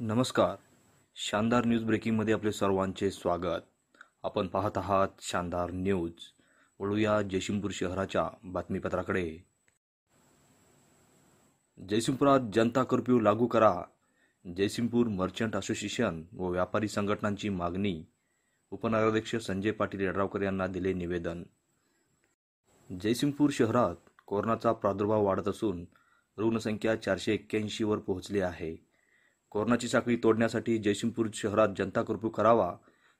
नमस्कार शानदार न्यूज ब्रेकिंगमध्ये आपले सर्वांचे स्वागत आपण पाहत आहात शानदार न्यूज वळूया जयसिंगपूर शहराच्या बातमीपत्राकडे जयसिंगपुरात जनता कर्फ्यू लागू करा जयसिंगपूर मर्चंट असोसिएशन व व्यापारी संघटनांची मागणी उपनगराध्यक्ष संजय पाटील यड्रावकर यांना दिले निवेदन जयसिंगपूर शहरात कोरोनाचा प्रादुर्भाव वाढत असून रुग्णसंख्या चारशे एक्क्याऐंशीवर पोहोचली आहे कोरोनाची साखळी तोडण्यासाठी जयसिंगपूर शहरात जनता कर्फ्यू करावा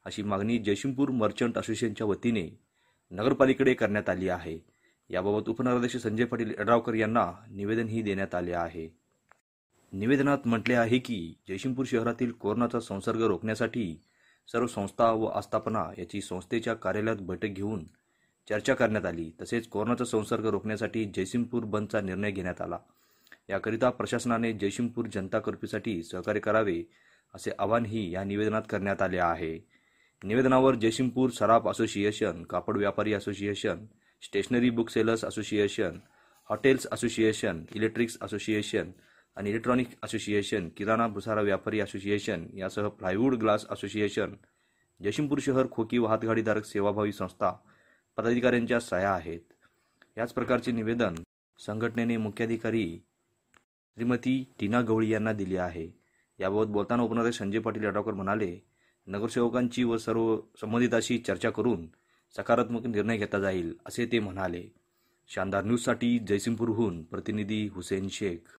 अशी मागणी जयसिंगपूर मर्चंट असोसिएशनच्या वतीने नगरपालिकेकडे करण्यात आली आहे याबाबत उपनगराध्यक्ष संजय पाटील एडरावकर यांना निवेदनही देण्यात आले आहे निवेदनात म्हटले आहे की जयसिंगपूर शहरातील कोरोनाचा संसर्ग रोखण्यासाठी सर्व संस्था व आस्थापना याची संस्थेच्या कार्यालयात बैठक घेऊन चर्चा करण्यात आली तसेच कोरोनाचा संसर्ग रोखण्यासाठी जयसिंगपूर बंदचा निर्णय घेण्यात आला याकरिता प्रशासनाने जयसिंगपूर जनता कर्फ्यूसाठी सहकार्य करावे असे आवाहनही या निवेदनात करण्यात आले आहे निवेदनावर जयसिंगपूर सराफ असोसिएशन कापड व्यापारी association stationery book sellers association hotels association electrics association आणि इलेक्ट्रॉनिक असोसिएशन किराणा भुसारा व्यापारी असोसिएशन यासह प्लायवूड ग्लास असोसिएशन जयसिंगपूर शहर खोकी वाहतगाडीधारक सेवाभावी संस्था पदाधिकाऱ्यांच्या सह्या आहेत याच प्रकारचे निवेदन संघटनेने मुख्याधिकारी श्रीमती टीना गवळी यांना दिली आहे याबाबत बोलताना उपनगर संजय पाटील यड्रावकर म्हणाले नगरसेवकांची व सर्व संबंधितांशी चर्चा करून सकारात्मक निर्णय घेता जाईल असे ते म्हणाले शानदार न्यूजसाठी जयसिंगपूरहून प्रतिनिधी हुसेन शेख